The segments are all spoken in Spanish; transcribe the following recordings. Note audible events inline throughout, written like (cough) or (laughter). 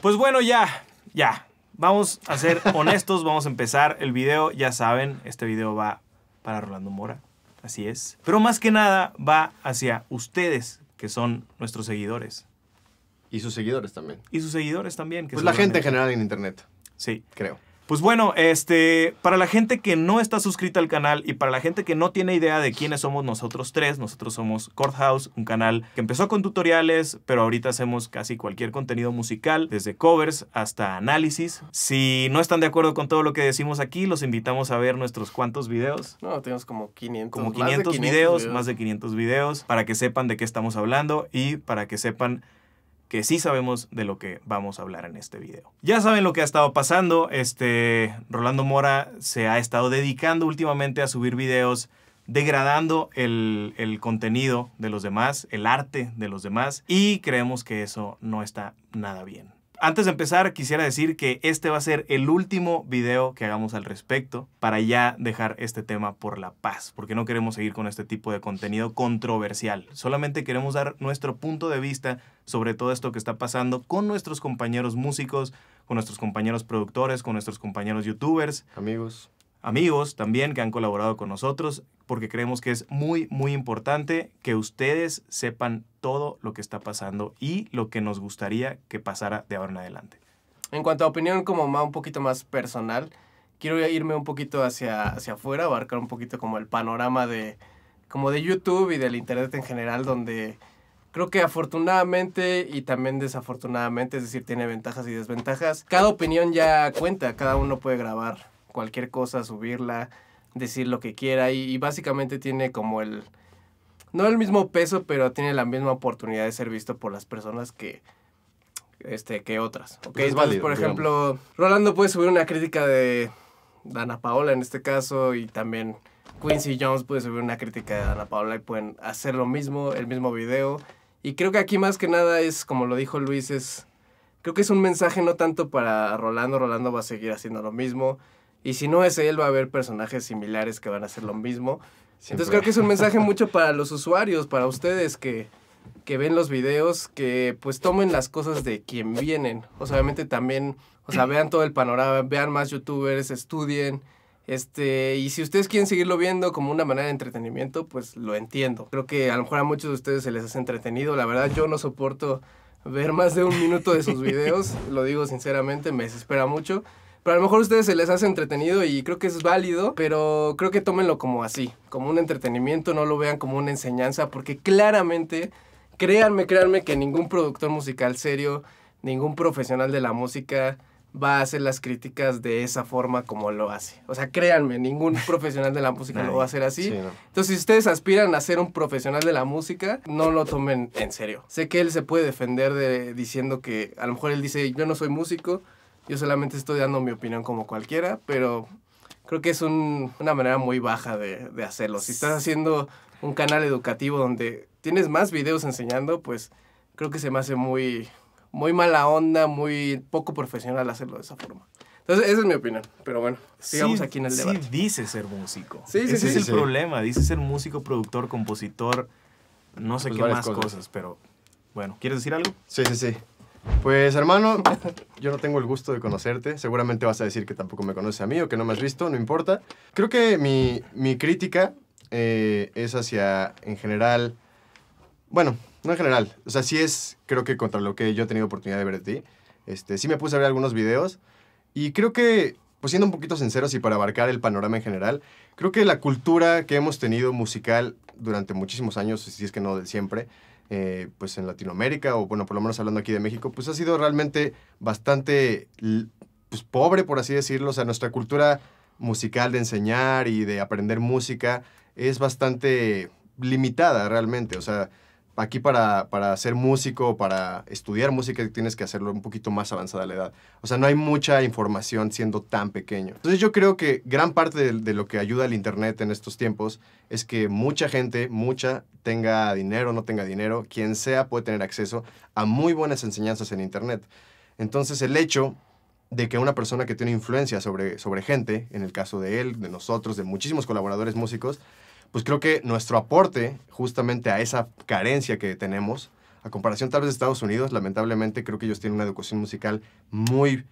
Pues bueno, ya, ya. Vamos a ser (laughs) honestos, vamos a empezar el video. Ya saben, este video va para Rolando Mora. Así es. Pero más que nada va hacia ustedes, que son nuestros seguidores. Y sus seguidores también. Y sus seguidores también. Que pues la gente en general en Internet. Sí. Creo. Pues bueno, este, para la gente que no está suscrita al canal y para la gente que no tiene idea de quiénes somos nosotros tres, nosotros somos Courthouse, un canal que empezó con tutoriales, pero ahorita hacemos casi cualquier contenido musical, desde covers hasta análisis. Si no están de acuerdo con todo lo que decimos aquí, los invitamos a ver nuestros cuantos videos. No, tenemos como 500. Como 500, videos, más de 500 videos, para que sepan de qué estamos hablando y para que sepan que sí sabemos de lo que vamos a hablar en este video. Ya saben lo que ha estado pasando, este, Rolando Mora se ha estado dedicando últimamente a subir videos degradando el, el, contenido de los demás, el arte de los demás, y creemos que eso no está nada bien. Antes de empezar, quisiera decir que este va a ser el último video que hagamos al respecto para ya dejar este tema por la paz, porque no queremos seguir con este tipo de contenido controversial. Solamente queremos dar nuestro punto de vista sobre todo esto que está pasando con nuestros compañeros músicos, con nuestros compañeros productores, con nuestros compañeros youtubers. Amigos amigos también que han colaborado con nosotros, porque creemos que es muy, muy importante que ustedes sepan todo lo que está pasando y lo que nos gustaría que pasara de ahora en adelante. En cuanto a opinión como más, un poquito más personal, quiero irme un poquito hacia, hacia afuera, abarcar un poquito como el panorama de, como de YouTube y del Internet en general, donde creo que afortunadamente y también desafortunadamente, es decir, tiene ventajas y desventajas, cada opinión ya cuenta, cada uno puede grabar cualquier cosa, subirla, decir lo que quiera y, básicamente tiene como el, no el mismo peso, pero tiene la misma oportunidad de ser visto por las personas que, este, que otras. Pues por ejemplo, Rolando puede subir una crítica de Dana Paola en este caso y también Quincy Jones puede subir una crítica de Dana Paola y pueden hacer lo mismo, el mismo video. Y creo que aquí más que nada es, como lo dijo Luis, es creo que es un mensaje no tanto para Rolando, Rolando va a seguir haciendo lo mismo, y si no es él, va a haber personajes similares que van a hacer lo mismo. Entonces creo que es un mensaje mucho para los usuarios, para ustedes que, que ven los videos, que pues tomen las cosas de quien vienen. O sea, obviamente también, o sea, vean todo el panorama, vean más youtubers, estudien. Este, y si ustedes quieren seguirlo viendo como una manera de entretenimiento, pues lo entiendo. Creo que a lo mejor a muchos de ustedes se les hace entretenido. La verdad, yo no soporto ver más de un minuto de sus videos. (laughs) lo digo sinceramente, me desespera mucho. Pero a lo mejor a ustedes se les hace entretenido y creo que es válido, pero creo que tómenlo como así, como un entretenimiento, no lo vean como una enseñanza, porque claramente, créanme, créanme que ningún productor musical serio, ningún profesional de la música va a hacer las críticas de esa forma como lo hace. O sea, créanme, ningún (laughs) profesional de la música lo va a hacer así. Entonces, si ustedes aspiran a ser un profesional de la música, no lo tomen en serio. Sé que él se puede defender de, diciendo que a lo mejor él dice, yo no soy músico, yo solamente estoy dando mi opinión como cualquiera, pero creo que es una manera muy baja de, hacerlo. Si estás haciendo un canal educativo donde tienes más videos enseñando, pues creo que se me hace muy, muy mala onda, muy poco profesional hacerlo de esa forma. Entonces, esa es mi opinión. Pero bueno, sigamos aquí en el debate. Sí, dice ser músico. Sí, sí, Ese es el problema. Dice ser músico, productor, compositor, no sé pues qué más cosas. pero bueno, ¿quieres decir algo? Sí, sí, sí. Pues hermano, yo no tengo el gusto de conocerte. Seguramente vas a decir que tampoco me conoces a mí o que no me has visto, no importa. Creo que mi, crítica eh, es hacia, en general, bueno, no en general. O sea, sí es, creo que contra lo que yo he tenido oportunidad de ver de ti. Este, sí me puse a ver algunos videos y creo que, pues siendo un poquito sinceros y para abarcar el panorama en general, creo que la cultura que hemos tenido musical durante muchísimos años, si es que no de siempre, eh, pues en Latinoamérica, o bueno, por lo menos hablando aquí de México, pues ha sido realmente bastante pues, pobre, por así decirlo. O sea, nuestra cultura musical de enseñar y de aprender música es bastante limitada realmente. O sea, aquí para, para ser músico, para estudiar música, tienes que hacerlo un poquito más avanzada la edad. O sea, no hay mucha información siendo tan pequeño. Entonces yo creo que gran parte de, de lo que ayuda al Internet en estos tiempos es que mucha gente, mucha, tenga dinero, no tenga dinero, quien sea puede tener acceso a muy buenas enseñanzas en Internet. Entonces el hecho de que una persona que tiene influencia sobre, sobre gente, en el caso de él, de nosotros, de muchísimos colaboradores músicos, pues creo que nuestro aporte justamente a esa carencia que tenemos, a comparación tal vez de Estados Unidos, lamentablemente creo que ellos tienen una educación musical muy...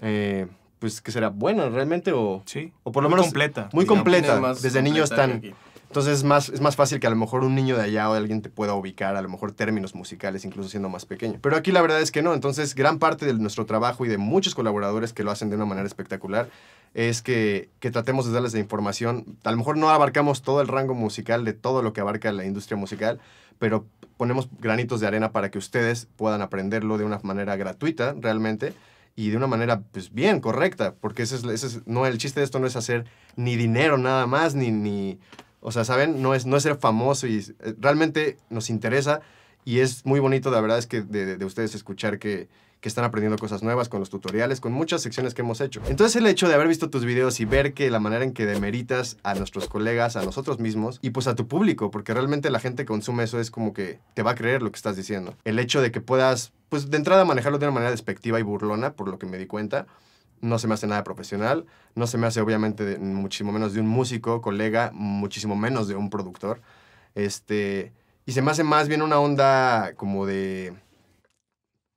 Eh, pues que será buena realmente o, sí, o por lo menos completa muy completa desde niños están entonces es más, es más fácil que a lo mejor un niño de allá o de alguien te pueda ubicar, a lo mejor términos musicales, incluso siendo más pequeño. Pero aquí la verdad es que no. Entonces, gran parte de nuestro trabajo y de muchos colaboradores que lo hacen de una manera espectacular es que, tratemos de darles la información. A lo mejor no abarcamos todo el rango musical de todo lo que abarca la industria musical, pero ponemos granitos de arena para que ustedes puedan aprenderlo de una manera gratuita realmente y de una manera pues bien correcta, porque ese es, el chiste de esto no es hacer ni dinero nada más, ni, ni o sea, ¿saben? No es, no es ser famoso y eh, realmente nos interesa y es muy bonito, la verdad es que de, ustedes escuchar que, están aprendiendo cosas nuevas con los tutoriales, con muchas secciones que hemos hecho. Entonces el hecho de haber visto tus videos y ver que la manera en que demeritas a nuestros colegas, a nosotros mismos y pues a tu público, porque realmente la gente consume eso es como que te va a creer lo que estás diciendo. El hecho de que puedas, pues de entrada manejarlo de una manera despectiva y burlona, por lo que me di cuenta. No se me hace nada profesional, no se me hace obviamente muchísimo menos de un músico, colega, muchísimo menos de un productor. Este, y se me hace más bien una onda como de.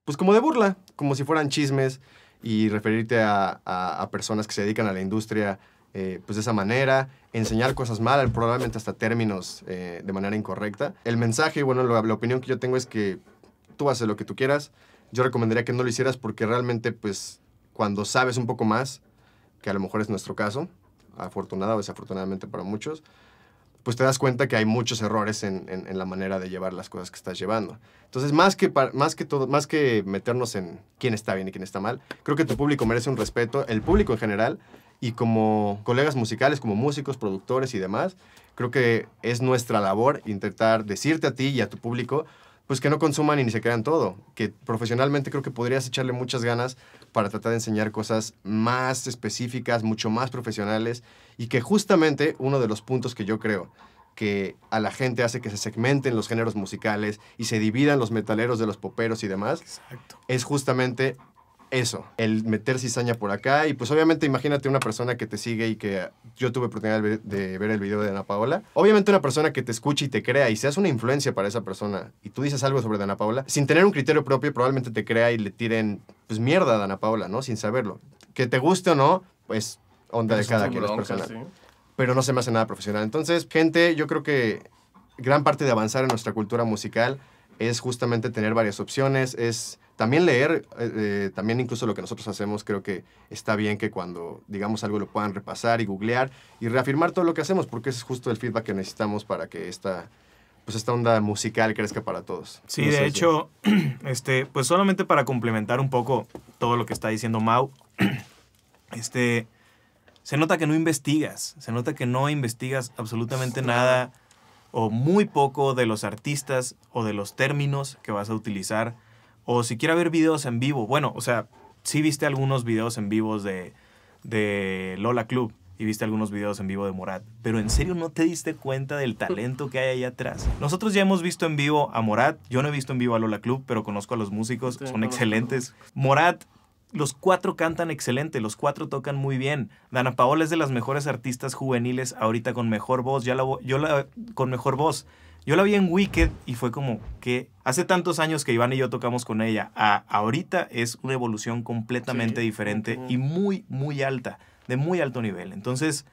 Pues como de burla, como si fueran chismes y referirte a, a, personas que se dedican a la industria eh, pues de esa manera, enseñar cosas malas, probablemente hasta términos eh, de manera incorrecta. El mensaje, bueno, la, la opinión que yo tengo es que tú haces lo que tú quieras. Yo recomendaría que no lo hicieras porque realmente, pues, cuando sabes un poco más, que a lo mejor es nuestro caso, afortunada o desafortunadamente para muchos, pues te das cuenta que hay muchos errores en, en, la manera de llevar las cosas que estás llevando. Entonces, más que, más, que todo, más que meternos en quién está bien y quién está mal, creo que tu público merece un respeto, el público en general, y como colegas musicales, como músicos, productores y demás, creo que es nuestra labor intentar decirte a ti y a tu público pues que no consuman y ni se crean todo, que profesionalmente creo que podrías echarle muchas ganas para tratar de enseñar cosas más específicas, mucho más profesionales y que justamente uno de los puntos que yo creo que a la gente hace que se segmenten los géneros musicales y se dividan los metaleros de los poperos y demás, es justamente eso, el meter cizaña por acá. Y pues obviamente imagínate una persona que te sigue y que yo tuve oportunidad de ver el video de Ana Paola. Obviamente una persona que te escucha y te crea y seas una influencia para esa persona y tú dices algo sobre Ana Paola, sin tener un criterio propio probablemente te crea y le tiren pues mierda a Ana Paola, ¿no? Sin saberlo. Que te guste o no, pues onda de cada quien las Pero no se me hace nada profesional. Entonces, gente, yo creo que gran parte de avanzar en nuestra cultura musical es justamente tener varias opciones, es también leer, eh, eh, también incluso lo que nosotros hacemos, creo que está bien que cuando digamos algo lo puedan repasar y googlear y reafirmar todo lo que hacemos, porque es justo el feedback que necesitamos para que esta, pues esta onda musical crezca para todos. Sí, de hecho, (clears throat) este, pues solamente para complementar un poco todo lo que está diciendo Mau, (clears throat) este, se nota que no investigas, se nota que no investigas absolutamente nada o muy poco de los artistas o de los términos que vas a utilizar o si quieres ver videos en vivo. Bueno, o sea, sí viste algunos videos en vivos de, de Lola Club y viste algunos videos en vivo de Morat, pero en serio no te diste cuenta del talento que hay ahí atrás. Nosotros ya hemos visto en vivo a Morat, yo no he visto en vivo a Lola Club, pero conozco a los músicos, son excelentes. Morat los cuatro cantan excelente, los cuatro tocan muy bien. Dana Paola es de las mejores artistas juveniles ahorita con mejor voz, ya la, yo la, con mejor voz. Yo la vi en Wicked y fue como que hace tantos años que Iván y yo tocamos con ella, a ahorita es una evolución completamente diferente y muy, muy alta, de muy alto nivel. Entonces,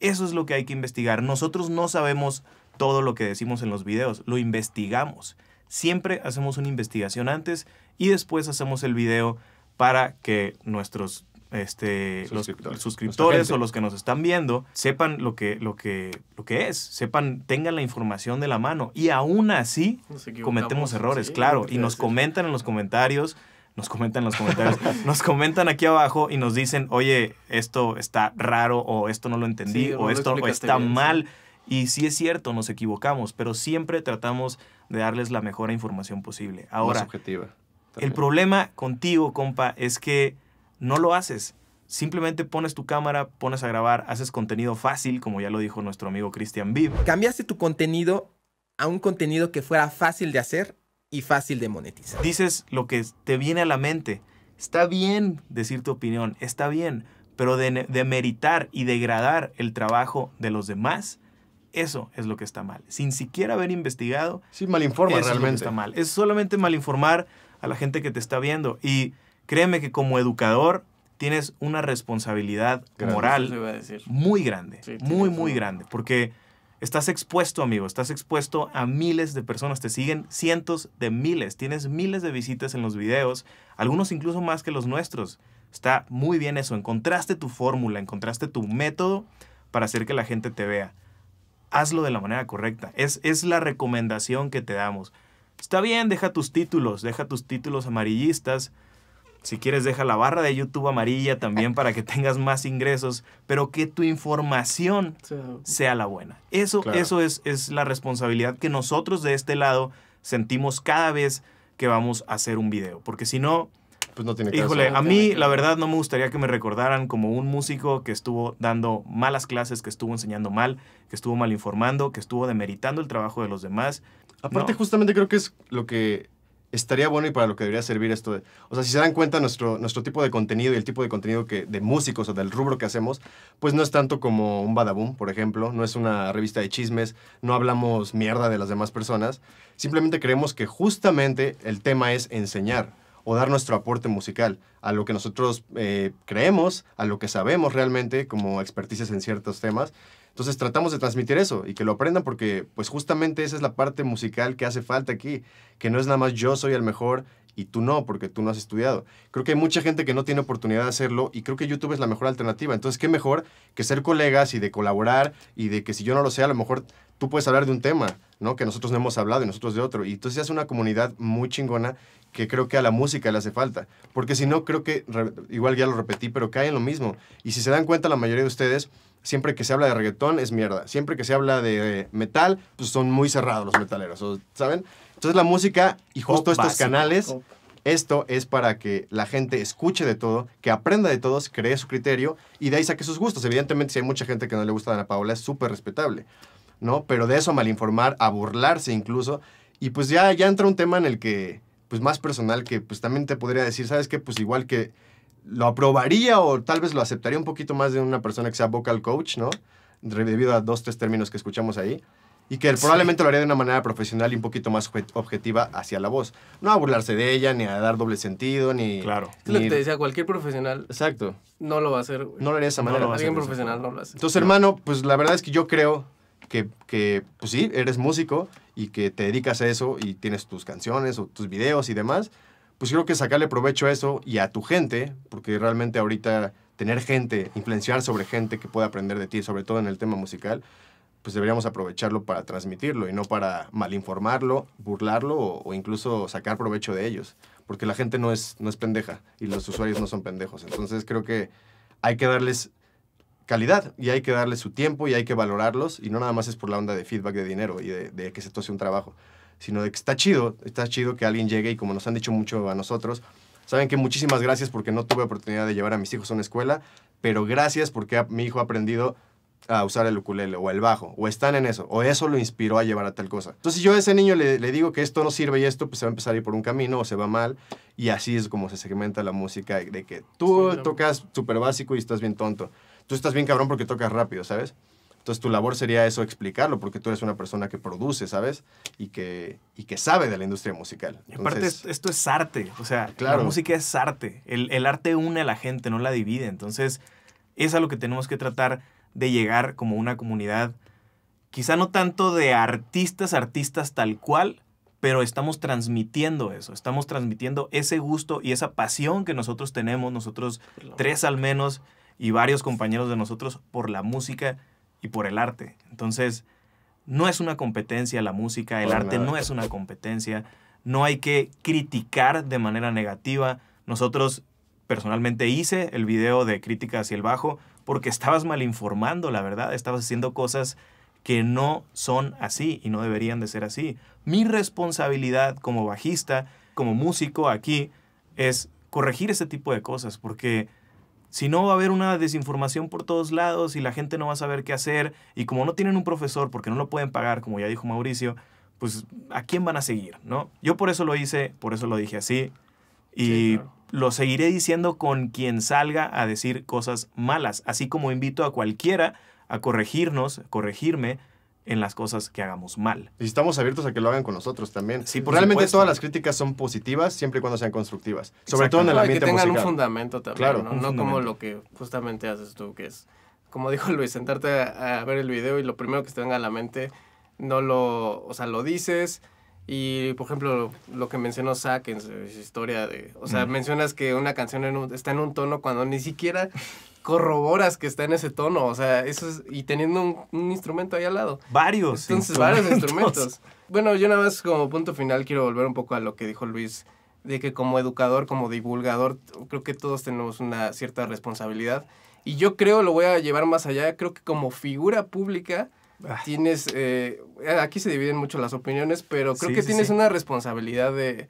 eso es lo que hay que investigar. Nosotros no sabemos todo lo que decimos en los videos, lo investigamos. Siempre hacemos una investigación antes y después hacemos el video para que nuestros este, los suscriptores o los que nos están viendo sepan lo que, lo que, lo que es, sepan, tengan la información de la mano y aún así cometemos errores, claro, y nos comentan en los comentarios. Nos comentan en los comentarios, (laughs) nos comentan aquí abajo y nos dicen, oye, esto está raro o esto no lo entendí o esto está mal. Y sí es cierto, nos equivocamos, pero siempre tratamos de darles la mejor información posible. Ahora, el problema contigo, compa, es que no lo haces. Simplemente pones tu cámara, pones a grabar, haces contenido fácil, como ya lo dijo nuestro amigo cristian Viv. Cambiaste tu contenido a un contenido que fuera fácil de hacer y fácil de monetizar. Dices lo que te viene a la mente. Está bien decir tu opinión, está bien, pero de, meritar y degradar el trabajo de los demás, eso es lo que está mal. Sin siquiera haber investigado. Sí, malinforma realmente. está mal. Es solamente malinformar a la gente que te está viendo. Y créeme que como educador tienes una responsabilidad moral muy grande, muy, muy grande, porque estás expuesto, amigo, estás expuesto a miles de personas, te siguen cientos de miles, tienes miles de visitas en los videos, algunos incluso más que los nuestros. Está muy bien eso, encontraste tu fórmula, encontraste tu método para hacer que la gente te vea. Hazlo de la manera correcta. Es, es la recomendación que te damos. Está bien, deja tus títulos, deja tus títulos amarillistas. Si quieres, deja la barra de YouTube amarilla también para que tengas más ingresos, pero que tu información (laughs) sea la buena. Eso, eso es, es la responsabilidad que nosotros de este lado sentimos cada vez que vamos a hacer un video. Porque si no, pues, tiene Híjole, a mí la verdad no me gustaría que me recordaran como un músico que estuvo dando malas clases, que estuvo enseñando mal, que estuvo mal informando, que estuvo demeritando el trabajo de los demás. Aparte, justamente creo que es lo que estaría bueno y para lo que debería servir esto. o sea, si se dan cuenta, nuestro, nuestro tipo de contenido y el tipo de contenido que, de músicos o del rubro que hacemos, pues no es tanto como un Badaboom, por ejemplo, no es una revista de chismes, no hablamos mierda de las demás personas, simplemente creemos que justamente el tema es enseñar o dar nuestro aporte musical a lo que nosotros eh, creemos, a lo que sabemos realmente como experticias en ciertos temas. Entonces tratamos de transmitir eso y que lo aprendan porque pues justamente esa es la parte musical que hace falta aquí, que no es nada más yo soy el mejor y tú no, porque tú no has estudiado. Creo que hay mucha gente que no tiene oportunidad de hacerlo y creo que YouTube es la mejor alternativa. Entonces, ¿qué mejor que ser colegas y de colaborar y de que si yo no lo sé, a lo mejor tú puedes hablar de un tema, ¿no? Que nosotros no hemos hablado y nosotros de otro. Y entonces se hace una comunidad muy chingona que creo que a la música le hace falta. Porque si no, creo que, igual ya lo repetí, pero cae en lo mismo. Y si se dan cuenta la mayoría de ustedes, siempre que se habla de reggaetón es mierda. Siempre que se habla de metal, pues son muy cerrados los metaleros, ¿saben? Entonces la música y justo estos canales... Esto es para que la gente escuche de todo, que aprenda de todos, cree su criterio y de ahí saque sus gustos. Evidentemente, si hay mucha gente que no le gusta a Ana Paola, es súper respetable. ¿no? Pero de eso malinformar, a burlarse incluso. Y pues ya, ya entra un tema en el que, pues más personal, que pues también te podría decir, ¿sabes qué? Pues igual que lo aprobaría o tal vez lo aceptaría un poquito más de una persona que sea vocal coach, ¿no? Debido a dos, tres términos que escuchamos ahí. Y que probablemente lo haría de una manera profesional y un poquito más objetiva hacia la voz. No a burlarse de ella, ni a dar doble sentido, ni. Claro. lo que te decía, cualquier profesional. Exacto. No lo va a hacer, No lo haría de esa manera. Alguien profesional no lo hace. Entonces, hermano, pues la verdad es que yo creo que, que, pues sí, eres músico y que te dedicas a eso y tienes tus canciones o tus videos y demás, pues creo que sacarle provecho a eso y a tu gente, porque realmente ahorita tener gente, influenciar sobre gente que pueda aprender de ti, sobre todo en el tema musical, pues deberíamos aprovecharlo para transmitirlo y no para malinformarlo, burlarlo o, incluso sacar provecho de ellos. Porque la gente no es, no es pendeja y los usuarios no son pendejos. Entonces creo que hay que darles calidad y hay que darle su tiempo y hay que valorarlos y no nada más es por la onda de feedback de dinero y de, que se tose un trabajo, sino de que está chido, está chido que alguien llegue y como nos han dicho mucho a nosotros, saben que muchísimas gracias porque no tuve oportunidad de llevar a mis hijos a una escuela, pero gracias porque mi hijo ha aprendido a usar el ukulele o el bajo, o están en eso, o eso lo inspiró a llevar a tal cosa. Entonces, yo a ese niño le, digo que esto no sirve y esto, pues se va a empezar a ir por un camino o se va mal, y así es como se segmenta la música, de que tú tocas súper básico y estás bien tonto tú estás bien cabrón porque tocas rápido, ¿sabes? Entonces tu labor sería eso, explicarlo, porque tú eres una persona que produce, ¿sabes? Y que, y que sabe de la industria musical. aparte, esto es arte, o sea, claro. la música es arte. El, el, arte une a la gente, no la divide. Entonces, es a lo que tenemos que tratar de llegar como una comunidad, quizá no tanto de artistas, artistas tal cual, pero estamos transmitiendo eso, estamos transmitiendo ese gusto y esa pasión que nosotros tenemos, nosotros tres al menos y varios compañeros de nosotros por la música y por el arte. Entonces, no es una competencia la música, el arte no es una competencia, no hay que criticar de manera negativa. Nosotros personalmente hice el video de crítica hacia el bajo porque estabas mal informando, la verdad, estabas haciendo cosas que no son así y no deberían de ser así. Mi responsabilidad como bajista, como músico aquí, es corregir ese tipo de cosas porque si no, va a haber una desinformación por todos lados y la gente no va a saber qué hacer. Y como no tienen un profesor porque no lo pueden pagar, como ya dijo Mauricio, pues ¿a quién van a seguir? ¿no? Yo por eso lo hice, por eso lo dije así. Y lo seguiré diciendo con quien salga a decir cosas malas. Así como invito a cualquiera a corregirnos, corregirme, en las cosas que hagamos mal. Y estamos abiertos a que lo hagan con nosotros también. Sí, por Realmente todas las críticas son positivas siempre y cuando sean constructivas. Sobre todo en el ambiente musical. Que tengan un fundamento también, claro, ¿no? como lo que justamente haces tú, que es, como dijo Luis, sentarte a, ver el video y lo primero que te venga a la mente, no lo, o sea, lo dices y, por ejemplo, lo que mencionó Zack en su historia de... O sea, mencionas que una canción está en un tono cuando ni siquiera corroboras que está en ese tono. O sea, eso es... Y teniendo un, instrumento ahí al lado. Varios. Entonces, varios instrumentos. (laughs) Bueno, yo nada más como punto final quiero volver un poco a lo que dijo Luis. De que como educador, como divulgador, creo que todos tenemos una cierta responsabilidad. Y yo creo, lo voy a llevar más allá, creo que como figura pública Ah. tienes, eh, eh, aquí se dividen mucho las opiniones, pero creo que tienes una responsabilidad de,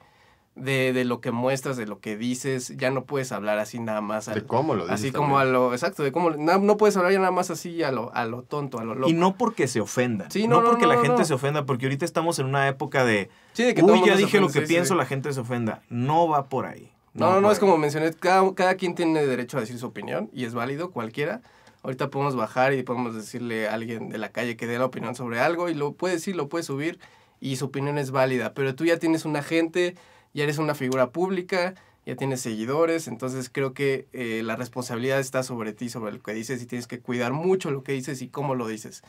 de, lo que muestras, de lo que dices, ya no puedes hablar así nada más. de cómo lo dices. Así como a lo, exacto, de cómo, no, puedes hablar ya nada más así a lo, a lo tonto, a lo loco. Y no porque se ofenda, no, porque la gente se ofenda, porque ahorita estamos en una época de, de que uy, ya dije lo que pienso, la gente se ofenda. No va por ahí. No, no, es como mencioné, cada quien tiene derecho a decir su opinión y es válido, cualquiera Ahorita podemos bajar y podemos decirle a alguien de la calle que dé la opinión sobre algo y lo puede decir, lo puede subir y su opinión es válida. Pero tú ya tienes un agente, ya eres una figura pública, ya tienes seguidores, entonces creo que eh, la responsabilidad está sobre ti, sobre lo que dices y tienes que cuidar mucho lo que dices y cómo lo dices.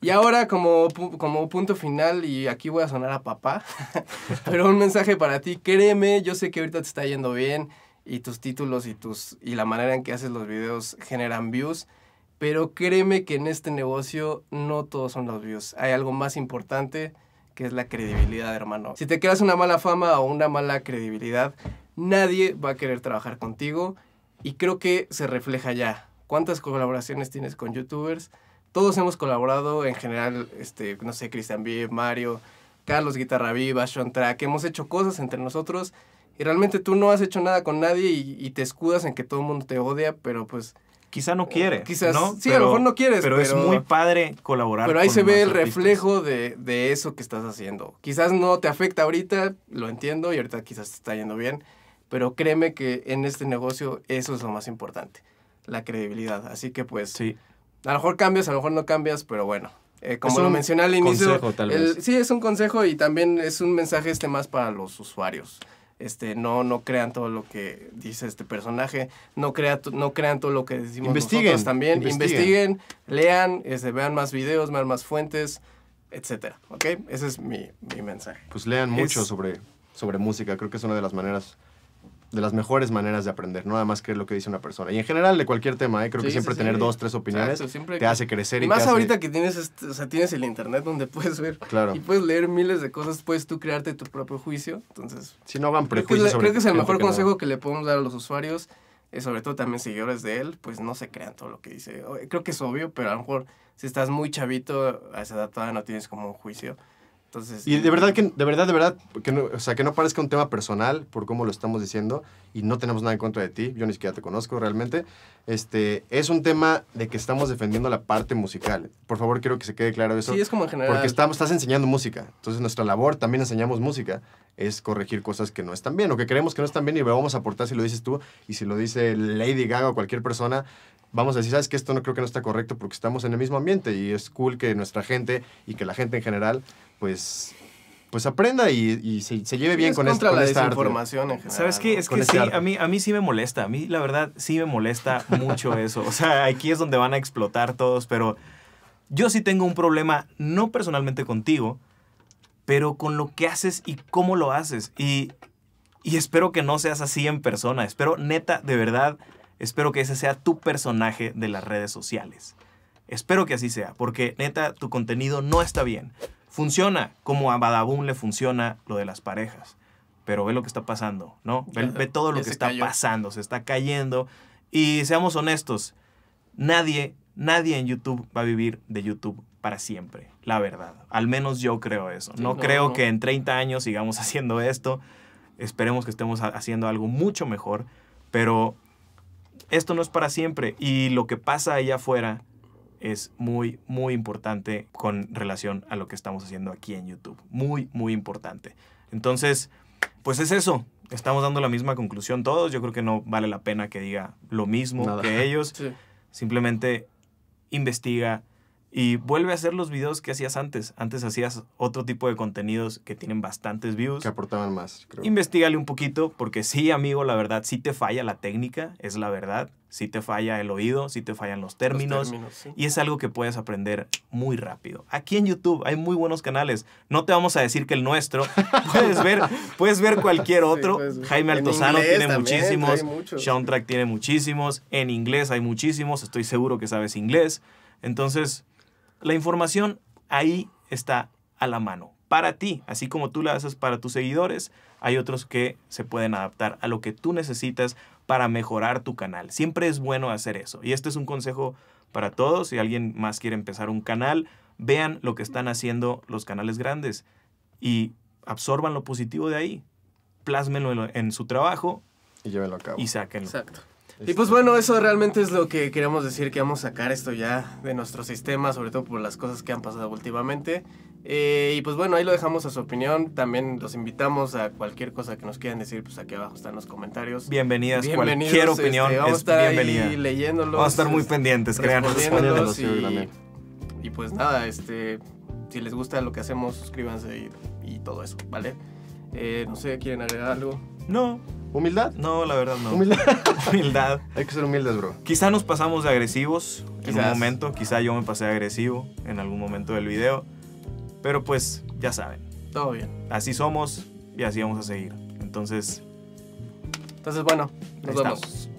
Y ahora como, como punto final, y aquí voy a sonar a papá, (laughs) pero un mensaje para ti, créeme, yo sé que ahorita te está yendo bien y tus títulos y, tus, y la manera en que haces los videos generan views pero créeme que en este negocio no todos son los views. Hay algo más importante que es la credibilidad, hermano. Si te creas una mala fama o una mala credibilidad, nadie va a querer trabajar contigo y creo que se refleja ya. ¿Cuántas colaboraciones tienes con youtubers? Todos hemos colaborado, en general, este, no sé, Cristian B, Mario, Carlos Guitarra Viva, Sean Track, hemos hecho cosas entre nosotros y realmente tú no has hecho nada con nadie y te escudas en que todo el mundo te odia, pero pues Quizás no quiere. Quizás, ¿no? sí, a lo mejor no quieres. Pero, es muy padre colaborar. Pero ahí se ve el reflejo de, eso que estás haciendo. Quizás no te afecta ahorita, lo entiendo, y ahorita quizás te está yendo bien, pero créeme que en este negocio eso es lo más importante, la credibilidad. Así que pues, sí. a lo mejor cambias, a lo mejor no cambias, pero bueno. Eh, como lo mencioné al inicio, consejo, tal vez. sí, es un consejo y también es un mensaje este más para los usuarios. Este, no, no crean todo lo que dice este personaje, no, crea, no crean todo lo que decimos investiguen, también. Investiguen, lean, este, vean más videos, vean más fuentes, etcétera. ¿Ok? Ese es mi, mensaje. Pues lean mucho sobre, sobre música, creo que es una de las maneras de las mejores maneras de aprender, no nada más creer lo que dice una persona. Y en general de cualquier tema, ¿eh? creo que siempre tener dos, tres opiniones te hace crecer. Y, más ahorita que tienes, este, o sea, tienes el internet donde (laughs) puedes ver y puedes leer miles de cosas, puedes tú crearte tu propio juicio. Entonces, si no hagan prejuicios. Creo que, es el mejor consejo que le podemos dar a los usuarios, sobre todo también seguidores de él, pues no se crean todo lo que dice. Creo que es obvio, pero a lo mejor si estás muy chavito, a esa edad todavía no tienes como un juicio y de verdad que, de verdad, de verdad, que o sea, que no parezca un tema personal por cómo lo estamos diciendo y no tenemos nada en contra de ti, yo ni siquiera te conozco realmente. Este, es un tema de que estamos defendiendo la parte musical. Por favor, quiero que se quede claro eso. Sí, es como en general. Porque estamos, estás enseñando música. Entonces, nuestra labor también enseñamos música es corregir cosas que no están bien o que creemos que no están bien y lo vamos a aportar si lo dices tú y si lo dice Lady Gaga o cualquier persona vamos a decir, sabes que esto no creo que no está correcto porque estamos en el mismo ambiente y es cool que nuestra gente y que la gente en general pues pues aprenda y, se, lleve bien con, esta información. en general. ¿Sabes qué? Es que sí, a mí, a mí sí me molesta. A mí, la verdad, sí me molesta (laughs) mucho eso. O sea, aquí es donde van a explotar todos, pero yo sí tengo un problema, no personalmente contigo, pero con lo que haces y cómo lo haces. Y, y espero que no seas así en persona. Espero, neta, de verdad, espero que ese sea tu personaje de las redes sociales. Espero que así sea, porque neta, tu contenido no está bien. Funciona como a Badabun le funciona lo de las parejas. Pero ve lo que está pasando, ¿no? Ve, todo lo que está pasando, se está cayendo. Y seamos honestos, nadie, nadie en YouTube va a vivir de YouTube para siempre, la verdad. Al menos yo creo eso. no, creo que en 30 años sigamos (laughs) haciendo esto. Esperemos que estemos haciendo algo mucho mejor, pero esto no es para siempre y lo que pasa allá afuera es muy, muy importante con relación a lo que estamos haciendo aquí en YouTube. Muy, muy importante. Entonces, pues es eso. Estamos dando la misma conclusión todos. Yo creo que no vale la pena que diga lo mismo que ellos. (laughs) Simplemente investiga, y vuelve a hacer los videos que hacías antes. Antes hacías otro tipo de contenidos que tienen bastantes views. Que aportaban más, creo. Investígale un poquito, porque sí, amigo, la verdad, sí te falla la técnica, es la verdad. Sí te falla el oído, sí te fallan los términos. Y es algo que puedes aprender muy rápido. Aquí en YouTube hay muy buenos canales. No te vamos a decir que el nuestro. (laughs) puedes ver, puedes ver cualquier otro. Jaime Altozano tiene muchísimos. Sean Track tiene muchísimos. En inglés hay muchísimos. Estoy seguro que sabes inglés. Entonces, la información ahí está a la mano, para ti, así como tú la haces para tus seguidores, hay otros que se pueden adaptar a lo que tú necesitas para mejorar tu canal. Siempre es bueno hacer eso. Y este es un consejo para todos. Si alguien más quiere empezar un canal, vean lo que están haciendo los canales grandes y absorban lo positivo de ahí. Plásmenlo en su trabajo. Y llévenlo cabo. Y sáquenlo. Exacto. Y pues este, bueno, eso realmente es lo que queríamos decir, que vamos a sacar esto ya de nuestro sistema, sobre todo por las cosas que han pasado últimamente. Eh, y pues bueno, ahí lo dejamos a su opinión. También los invitamos a cualquier cosa que nos quieran decir, pues aquí abajo están los comentarios. Bienvenidas, cualquier este, opinión vamos a estar leyéndolos. Vamos a estar muy pendientes, créanos. Y, y pues nada, este, si les gusta lo que hacemos, suscríbanse y, todo eso, ¿vale? Eh, no sé, ¿quieren agregar algo? No, ¿Humildad? No, la verdad no. ¿Humildad? (laughs) humildad. Hay que ser humildes, bro. Quizá nos pasamos de agresivos en un momento. Quizá yo me pasé agresivo en algún momento del video. Pero pues, ya saben. Todo bien. Así somos y así vamos a seguir. Entonces... Entonces, bueno, nos vemos.